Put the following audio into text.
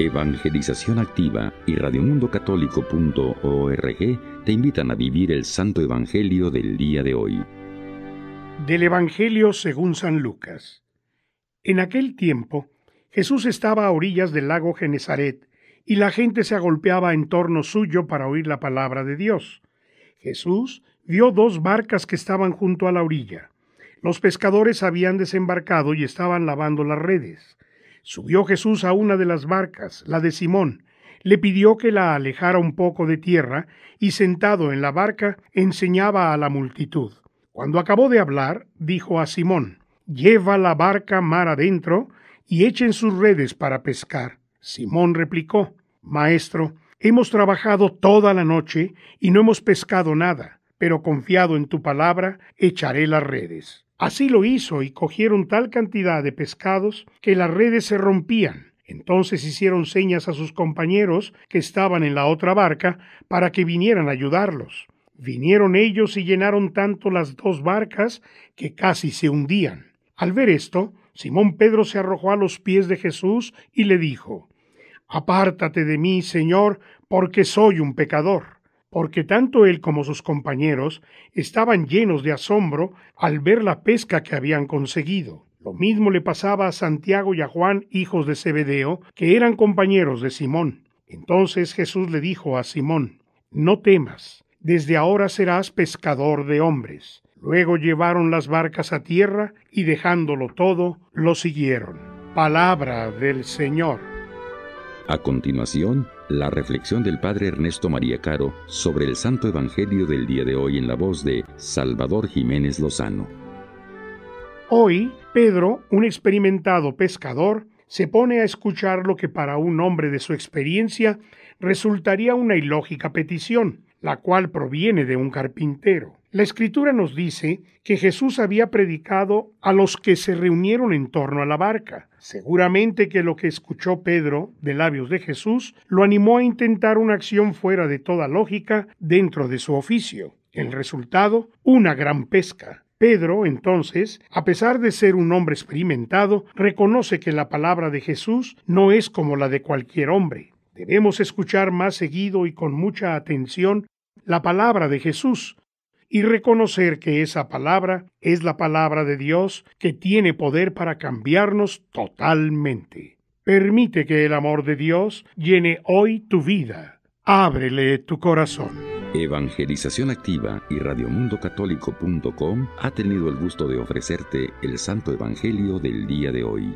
Evangelización Activa y radiomundocatólico.org te invitan a vivir el Santo Evangelio del día de hoy. Del Evangelio según San Lucas. En aquel tiempo, Jesús estaba a orillas del lago Genezaret y la gente se agolpeaba en torno suyo para oír la palabra de Dios. Jesús vio dos barcas que estaban junto a la orilla. Los pescadores habían desembarcado y estaban lavando las redes. Subió Jesús a una de las barcas, la de Simón, le pidió que la alejara un poco de tierra, y sentado en la barca enseñaba a la multitud. Cuando acabó de hablar, dijo a Simón, Lleva la barca mar adentro y echen sus redes para pescar. Simón replicó, Maestro, hemos trabajado toda la noche y no hemos pescado nada pero confiado en tu palabra, echaré las redes. Así lo hizo y cogieron tal cantidad de pescados que las redes se rompían. Entonces hicieron señas a sus compañeros que estaban en la otra barca para que vinieran a ayudarlos. Vinieron ellos y llenaron tanto las dos barcas que casi se hundían. Al ver esto, Simón Pedro se arrojó a los pies de Jesús y le dijo, Apártate de mí, Señor, porque soy un pecador porque tanto él como sus compañeros estaban llenos de asombro al ver la pesca que habían conseguido. Lo mismo le pasaba a Santiago y a Juan, hijos de Zebedeo, que eran compañeros de Simón. Entonces Jesús le dijo a Simón, No temas, desde ahora serás pescador de hombres. Luego llevaron las barcas a tierra y dejándolo todo, lo siguieron. Palabra del Señor. A continuación, la reflexión del Padre Ernesto María Caro sobre el Santo Evangelio del día de hoy en la voz de Salvador Jiménez Lozano. Hoy, Pedro, un experimentado pescador, se pone a escuchar lo que para un hombre de su experiencia resultaría una ilógica petición, la cual proviene de un carpintero. La escritura nos dice que Jesús había predicado a los que se reunieron en torno a la barca. Seguramente que lo que escuchó Pedro de labios de Jesús lo animó a intentar una acción fuera de toda lógica dentro de su oficio. El resultado, una gran pesca. Pedro, entonces, a pesar de ser un hombre experimentado, reconoce que la palabra de Jesús no es como la de cualquier hombre. Debemos escuchar más seguido y con mucha atención la palabra de Jesús, y reconocer que esa palabra es la palabra de Dios que tiene poder para cambiarnos totalmente. Permite que el amor de Dios llene hoy tu vida. Ábrele tu corazón. Evangelización Activa y radiomundocatólico.com ha tenido el gusto de ofrecerte el Santo Evangelio del día de hoy.